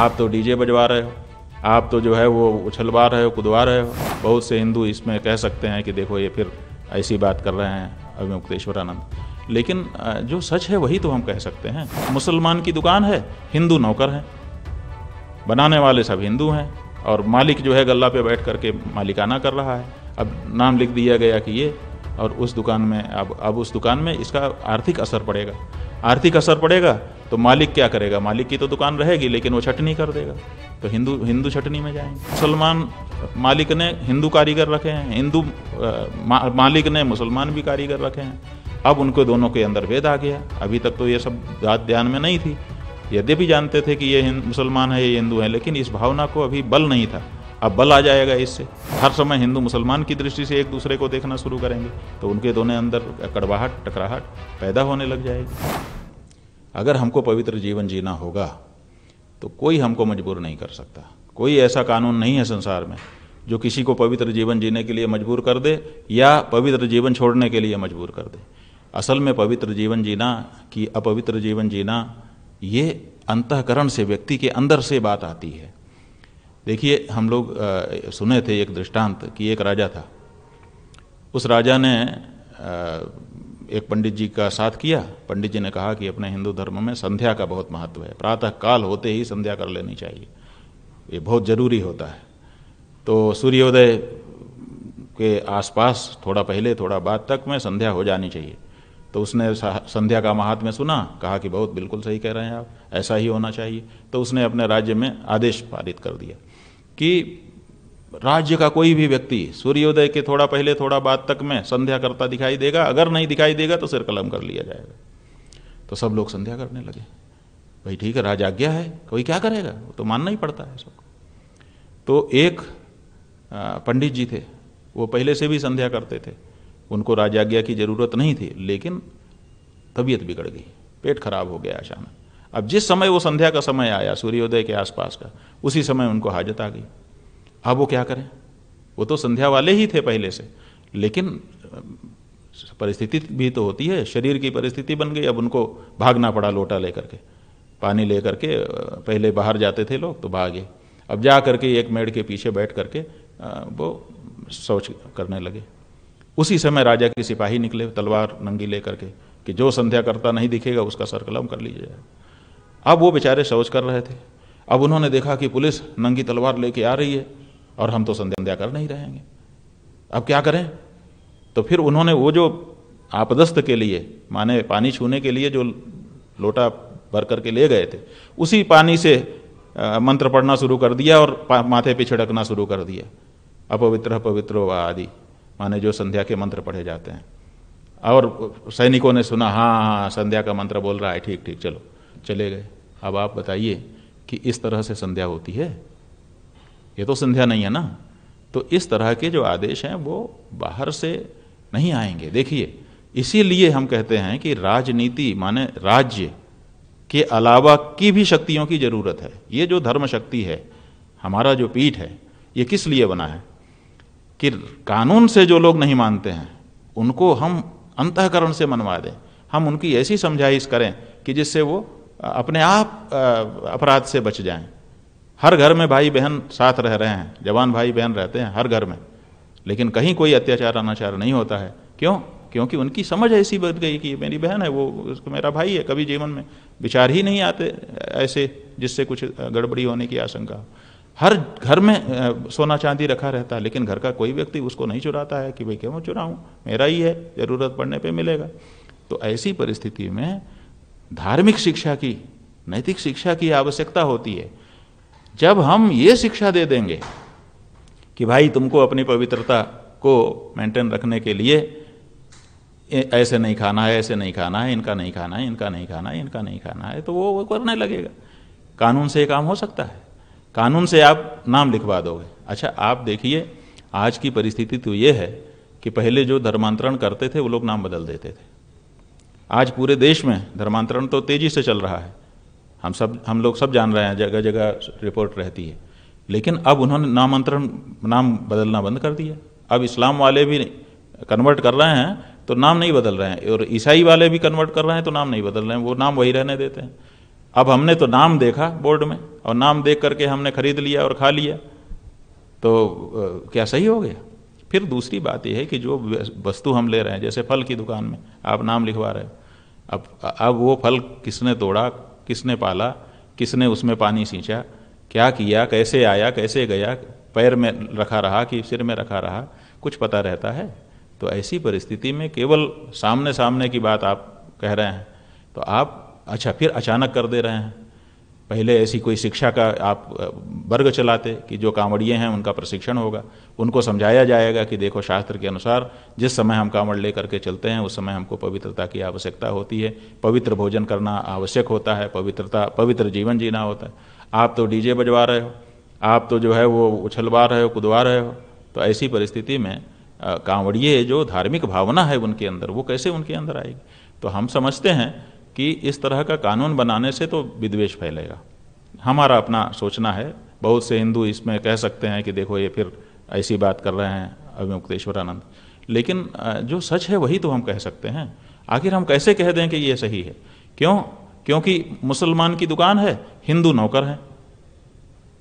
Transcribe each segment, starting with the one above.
आप तो डीजे बजवा रहे हो आप तो जो है वो उछलवा रहे हो कुदवा रहे हो बहुत से हिंदू इसमें कह सकते हैं कि देखो ये फिर ऐसी बात कर रहे हैं अभिमुक्तेश्वरानंद लेकिन जो सच है वही तो हम कह सकते हैं मुसलमान की दुकान है हिंदू नौकर हैं बनाने वाले सब हिंदू हैं और मालिक जो है गल्ला पे बैठ करके मालिकाना कर रहा है अब नाम लिख दिया गया कि ये और उस दुकान में अब अब उस दुकान में इसका आर्थिक असर पड़ेगा आर्थिक असर पड़ेगा तो मालिक क्या करेगा मालिक की तो दुकान रहेगी लेकिन वो छटनी कर देगा तो हिंदू हिंदू छटनी में जाएंगे मुसलमान मालिक ने हिंदू कारीगर रखे हैं हिंदू मा, मालिक ने मुसलमान भी कारीगर रखे हैं अब उनको दोनों के अंदर भेद आ गया अभी तक तो ये सब बात ध्यान में नहीं थी यद्यपि जानते थे कि ये मुसलमान है ये हिंदू है लेकिन इस भावना को अभी बल नहीं था अब बल आ जाएगा इससे हर समय हिंदू मुसलमान की दृष्टि से एक दूसरे को देखना शुरू करेंगे तो उनके दोनों अंदर कड़वाहट टकराहट पैदा होने लग जाएगी अगर हमको पवित्र जीवन जीना होगा तो कोई हमको मजबूर नहीं कर सकता कोई ऐसा कानून नहीं है संसार में जो किसी को पवित्र जीवन जीने के लिए मजबूर कर दे या पवित्र जीवन छोड़ने के लिए मजबूर कर दे असल में पवित्र जीवन जीना कि अपवित्र जीवन जीना ये अंतकरण से व्यक्ति के अंदर से बात आती है देखिए हम लोग आ, सुने थे एक दृष्टांत कि एक राजा था उस राजा ने आ, एक पंडित जी का साथ किया पंडित जी ने कहा कि अपने हिंदू धर्म में संध्या का बहुत महत्व है प्रातः काल होते ही संध्या कर लेनी चाहिए ये बहुत ज़रूरी होता है तो सूर्योदय के आसपास थोड़ा पहले थोड़ा बाद तक में संध्या हो जानी चाहिए तो उसने संध्या का महात्म्य सुना कहा कि बहुत बिल्कुल सही कह रहे हैं आप ऐसा ही होना चाहिए तो उसने अपने राज्य में आदेश पारित कर दिया कि राज्य का कोई भी व्यक्ति सूर्योदय के थोड़ा पहले थोड़ा बाद तक में संध्या करता दिखाई देगा अगर नहीं दिखाई देगा तो सिर कलम कर लिया जाएगा तो सब लोग संध्या करने लगे भाई ठीक है राजाज्ञा है कोई क्या करेगा वो तो मानना ही पड़ता है सबको तो एक पंडित जी थे वो पहले से भी संध्या करते थे उनको राज आज्ञा की जरूरत नहीं थी लेकिन तबीयत बिगड़ गई पेट खराब हो गया अचानक अब जिस समय वो संध्या का समय आया सूर्योदय के आसपास का उसी समय उनको हाजत आ गई अब वो क्या करें वो तो संध्या वाले ही थे पहले से लेकिन परिस्थिति भी तो होती है शरीर की परिस्थिति बन गई अब उनको भागना पड़ा लोटा लेकर के पानी लेकर के पहले बाहर जाते थे लोग तो भागे अब जा करके एक मेड़ के पीछे बैठ करके वो शौच करने लगे उसी समय राजा के सिपाही निकले तलवार नंगी लेकर के कि जो संध्या करता नहीं दिखेगा उसका सर कलम कर लीजिए अब वो बेचारे शौच कर रहे थे अब उन्होंने देखा कि पुलिस नंगी तलवार लेके आ रही है और हम तो संध्या कर नहीं रहेंगे अब क्या करें तो फिर उन्होंने वो जो आपदस्त के लिए माने पानी छूने के लिए जो लोटा भर करके ले गए थे उसी पानी से मंत्र पढ़ना शुरू कर दिया और माथे पे छिड़कना शुरू कर दिया अपवित्र पवित्रो व आदि माने जो संध्या के मंत्र पढ़े जाते हैं और सैनिकों ने सुना हाँ, हाँ हाँ संध्या का मंत्र बोल रहा है ठीक ठीक चलो चले गए अब आप बताइए कि इस तरह से संध्या होती है ये तो संध्या नहीं है ना तो इस तरह के जो आदेश हैं वो बाहर से नहीं आएंगे देखिए इसीलिए हम कहते हैं कि राजनीति माने राज्य के अलावा की भी शक्तियों की जरूरत है ये जो धर्म शक्ति है हमारा जो पीठ है ये किस लिए बना है कि कानून से जो लोग नहीं मानते हैं उनको हम अंतकरण से मनवा दें हम उनकी ऐसी समझाइश करें कि जिससे वो अपने आप अपराध से बच जाएं हर घर में भाई बहन साथ रह रहे हैं जवान भाई बहन रहते हैं हर घर में लेकिन कहीं कोई अत्याचार अनाचार नहीं होता है क्यों क्योंकि उनकी समझ ऐसी बन गई कि मेरी बहन है वो उसको मेरा भाई है कभी जीवन में विचार ही नहीं आते ऐसे जिससे कुछ गड़बड़ी होने की आशंका हर घर में सोना चांदी रखा रहता है लेकिन घर का कोई व्यक्ति उसको नहीं चुराता है कि भाई क्यों चुराऊँ मेरा ही है ज़रूरत पड़ने पर मिलेगा तो ऐसी परिस्थिति में धार्मिक शिक्षा की नैतिक शिक्षा की आवश्यकता होती है जब हम ये शिक्षा दे देंगे कि भाई तुमको अपनी पवित्रता को मेंटेन रखने के लिए ऐसे नहीं खाना है ऐसे नहीं खाना है इनका नहीं खाना है इनका नहीं खाना है इनका नहीं खाना है तो वो वो करने लगेगा कानून से काम हो सकता है कानून से आप नाम लिखवा दोगे अच्छा आप देखिए आज की परिस्थिति तो ये है कि पहले जो धर्मांतरण करते थे वो लोग नाम बदल देते थे आज पूरे देश में धर्मांतरण तो तेजी से चल रहा है हम सब हम लोग सब जान रहे हैं जगह जगह रिपोर्ट रहती है लेकिन अब उन्होंने नामांतरण नाम बदलना बंद कर दिया अब इस्लाम वाले भी कन्वर्ट कर रहे हैं तो नाम नहीं बदल रहे हैं और ईसाई वाले भी कन्वर्ट कर रहे हैं तो नाम नहीं बदल रहे हैं वो नाम वही रहने देते हैं अब हमने तो नाम देखा बोर्ड में और नाम देख करके हमने खरीद लिया और खा लिया तो क्या सही हो गया फिर दूसरी बात यह है कि जो वस्तु हम ले रहे हैं जैसे फल की दुकान में आप नाम लिखवा रहे हो अब अब वो फल किसने तोड़ा किसने पाला किसने उसमें पानी सींचा क्या किया कैसे आया कैसे गया पैर में रखा रहा कि सिर में रखा रहा कुछ पता रहता है तो ऐसी परिस्थिति में केवल सामने सामने की बात आप कह रहे हैं तो आप अच्छा फिर अचानक कर दे रहे हैं पहले ऐसी कोई शिक्षा का आप वर्ग चलाते कि जो कांवड़िए हैं उनका प्रशिक्षण होगा उनको समझाया जाएगा कि देखो शास्त्र के अनुसार जिस समय हम कांवड़ ले करके चलते हैं उस समय हमको पवित्रता की आवश्यकता होती है पवित्र भोजन करना आवश्यक होता है पवित्रता पवित्र जीवन जीना होता है आप तो डीजे बजवा रहे हो आप तो जो है वो उछलवा रहे हो कुदवा रहे हो तो ऐसी परिस्थिति में कांवड़िए जो धार्मिक भावना है उनके अंदर वो कैसे उनके अंदर आएगी तो हम समझते हैं कि इस तरह का कानून बनाने से तो विद्वेष फैलेगा हमारा अपना सोचना है बहुत से हिंदू इसमें कह सकते हैं कि देखो ये फिर ऐसी बात कर रहे हैं अभिमुक्तेश्वरानंद लेकिन जो सच है वही तो हम कह सकते हैं आखिर हम कैसे कह दें कि ये सही है क्यों क्योंकि मुसलमान की दुकान है हिंदू नौकर हैं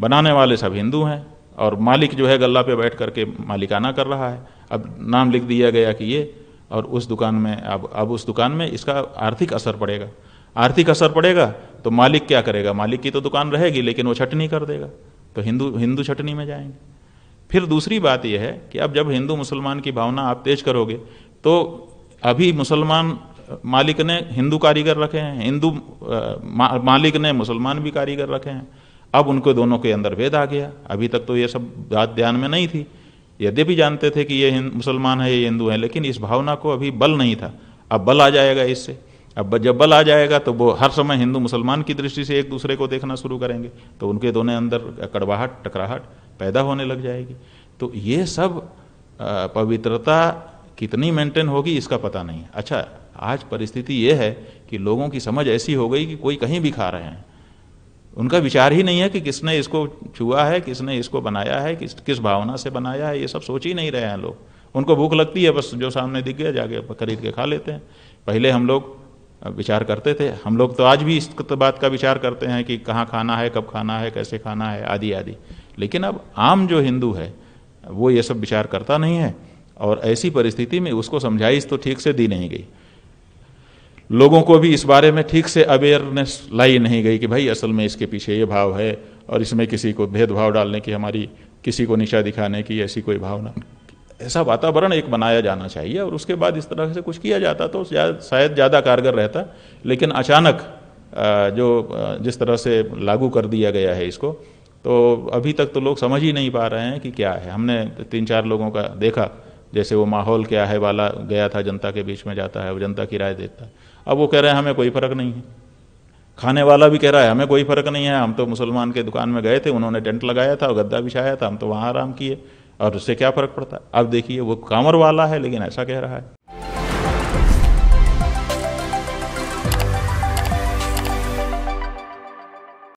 बनाने वाले सब हिंदू हैं और मालिक जो है गल्ला पे बैठ करके मालिकाना कर रहा है अब नाम लिख दिया गया कि ये और उस दुकान में अब अब उस दुकान में इसका आर्थिक असर पड़ेगा आर्थिक असर पड़ेगा तो मालिक क्या करेगा मालिक की तो दुकान रहेगी लेकिन वो छटनी कर देगा तो हिंदू हिंदू छटनी में जाएंगे फिर दूसरी बात यह है कि अब जब हिंदू मुसलमान की भावना आप तेज करोगे तो अभी मुसलमान मालिक ने हिंदू कारीगर रखे हैं हिंदू मा, मालिक ने मुसलमान भी कारीगर रखे हैं अब उनको दोनों के अंदर भेद आ गया अभी तक तो ये सब बात ध्यान में नहीं थी यद्यपि जानते थे कि ये मुसलमान है ये हिंदू है लेकिन इस भावना को अभी बल नहीं था अब बल आ जाएगा इससे अब जब बल आ जाएगा तो वो हर समय हिंदू मुसलमान की दृष्टि से एक दूसरे को देखना शुरू करेंगे तो उनके दोनों अंदर कड़वाहट टकराहट पैदा होने लग जाएगी तो ये सब पवित्रता कितनी मेंटेन होगी इसका पता नहीं अच्छा आज परिस्थिति ये है कि लोगों की समझ ऐसी हो गई कि कोई कहीं भी खा रहे हैं उनका विचार ही नहीं है कि किसने इसको छुआ है किसने इसको बनाया है किस किस भावना से बनाया है ये सब सोच ही नहीं रहे हैं लोग उनको भूख लगती है बस जो सामने दिख गया जाके खरीद के खा लेते हैं पहले हम लोग विचार करते थे हम लोग तो आज भी इस बात का विचार करते हैं कि कहाँ खाना है कब खाना है कैसे खाना है आदि आदि लेकिन अब आम जो हिंदू है वो ये सब विचार करता नहीं है और ऐसी परिस्थिति में उसको समझाइश तो ठीक से दी नहीं गई लोगों को भी इस बारे में ठीक से अवेयरनेस लाई नहीं गई कि भाई असल में इसके पीछे ये भाव है और इसमें किसी को भेदभाव डालने की हमारी किसी को निशा दिखाने की ऐसी कोई भावना ऐसा वातावरण एक बनाया जाना चाहिए और उसके बाद इस तरह से कुछ किया जाता तो शायद ज़्यादा कारगर रहता लेकिन अचानक जो जिस तरह से लागू कर दिया गया है इसको तो अभी तक तो लोग समझ ही नहीं पा रहे हैं कि क्या है हमने तीन चार लोगों का देखा जैसे वो माहौल क्या है वाला गया था जनता के बीच में जाता है वो जनता की राय देता है अब वो कह रहे हैं हमें कोई फ़र्क नहीं है खाने वाला भी कह रहा है हमें कोई फ़र्क नहीं है हम तो मुसलमान के दुकान में गए थे उन्होंने टेंट लगाया था और गद्दा बिछाया था हम तो वहाँ आराम किए और उससे क्या फ़र्क पड़ता है अब देखिए वो कांवर वाला है लेकिन ऐसा कह रहा है